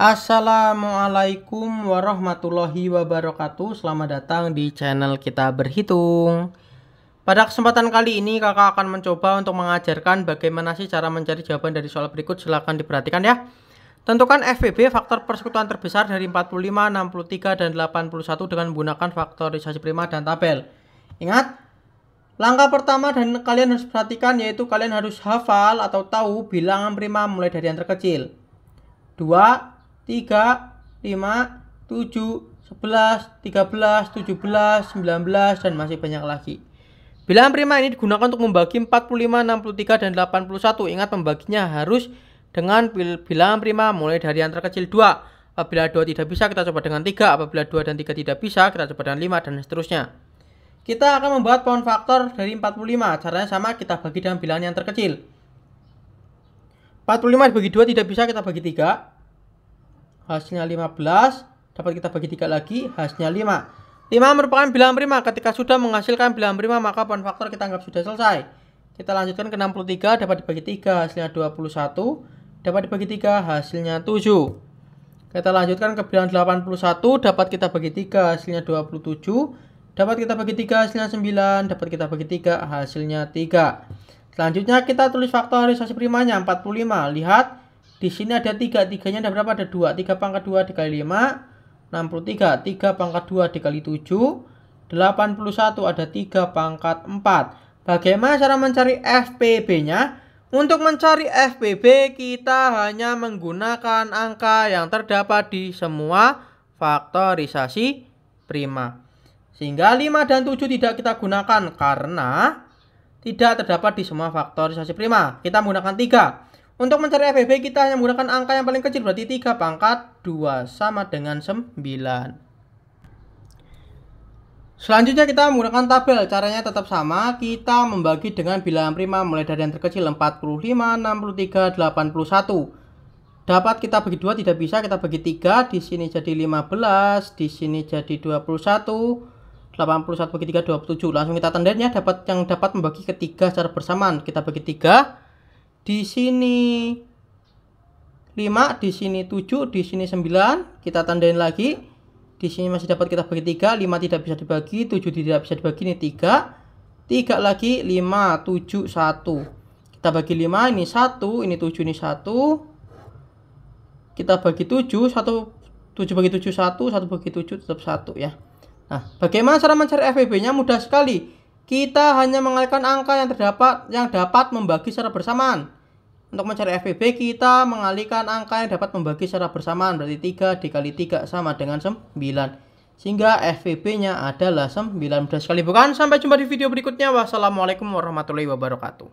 Assalamualaikum warahmatullahi wabarakatuh Selamat datang di channel kita berhitung Pada kesempatan kali ini kakak akan mencoba untuk mengajarkan bagaimana sih cara mencari jawaban dari soal berikut Silahkan diperhatikan ya Tentukan FBB faktor persekutuan terbesar dari 45, 63, dan 81 dengan menggunakan faktorisasi prima dan tabel Ingat, Langkah pertama dan kalian harus perhatikan yaitu kalian harus hafal atau tahu bilangan prima mulai dari yang terkecil. 2, 3, 5, 7, 11, 13, 17, 19, dan masih banyak lagi. Bilangan prima ini digunakan untuk membagi 45, 63, dan 81. Ingat membaginya harus dengan bilangan prima mulai dari yang terkecil 2. Apabila 2 tidak bisa kita coba dengan 3, apabila 2 dan 3 tidak bisa kita coba dengan 5 dan seterusnya. Kita akan membuat pohon faktor dari 45. Caranya sama kita bagi dengan bilangan yang terkecil. 45 dibagi 2 tidak bisa kita bagi 3 hasilnya 15 dapat kita bagi tiga lagi hasilnya 5 5 merupakan bilangan prima ketika sudah menghasilkan bilangan prima maka poin faktor kita anggap sudah selesai kita lanjutkan ke 63 dapat dibagi 3 hasilnya 21 dapat dibagi 3 hasilnya 7 kita lanjutkan ke bilangan 81 dapat kita bagi 3 hasilnya 27 dapat kita bagi 3 hasilnya 9 dapat kita bagi 3 hasilnya 3 selanjutnya kita tulis faktorisasi primanya 45 lihat di sini ada 3, 3 nya ada berapa? Ada 2, 3 pangkat 2 dikali 5, 63, 3 pangkat 2 dikali 7, 81 ada 3 pangkat 4. Bagaimana cara mencari FPB-nya? Untuk mencari FPB kita hanya menggunakan angka yang terdapat di semua faktorisasi prima. Sehingga 5 dan 7 tidak kita gunakan karena tidak terdapat di semua faktorisasi prima. Kita menggunakan 3. Untuk mencari FBB kita hanya menggunakan angka yang paling kecil berarti 3 pangkat 2 sama dengan 9. Selanjutnya kita menggunakan tabel. Caranya tetap sama, kita membagi dengan bilangan prima mulai dari yang terkecil 45, 63, 81. Dapat kita bagi 2 tidak bisa, kita bagi 3, di sini jadi 15, di sini jadi 21, 81 bagi 3 27. Langsung kita tendennya dapat yang dapat membagi ketiga secara bersamaan. Kita bagi 3, di sini 5, di sini 7, di sini 9. Kita tandain lagi. Di sini masih dapat kita bagi 3, 5 tidak bisa dibagi, 7 tidak bisa dibagi, ini 3. 3 lagi, 5, 7, 1. Kita bagi 5, ini 1, ini 7, ini 1. Kita bagi 7, 1, 7 bagi 7, 1, 1 bagi 7, tetap 1 ya. Nah, bagaimana cara mencari FPB-nya? Mudah sekali kita hanya mengalihkan angka yang terdapat yang dapat membagi secara bersamaan. Untuk mencari FPB, kita mengalihkan angka yang dapat membagi secara bersamaan. Berarti 3 dikali 3 sama dengan 9. Sehingga FPB-nya adalah 19 kali. Bukan, sampai jumpa di video berikutnya. Wassalamualaikum warahmatullahi wabarakatuh.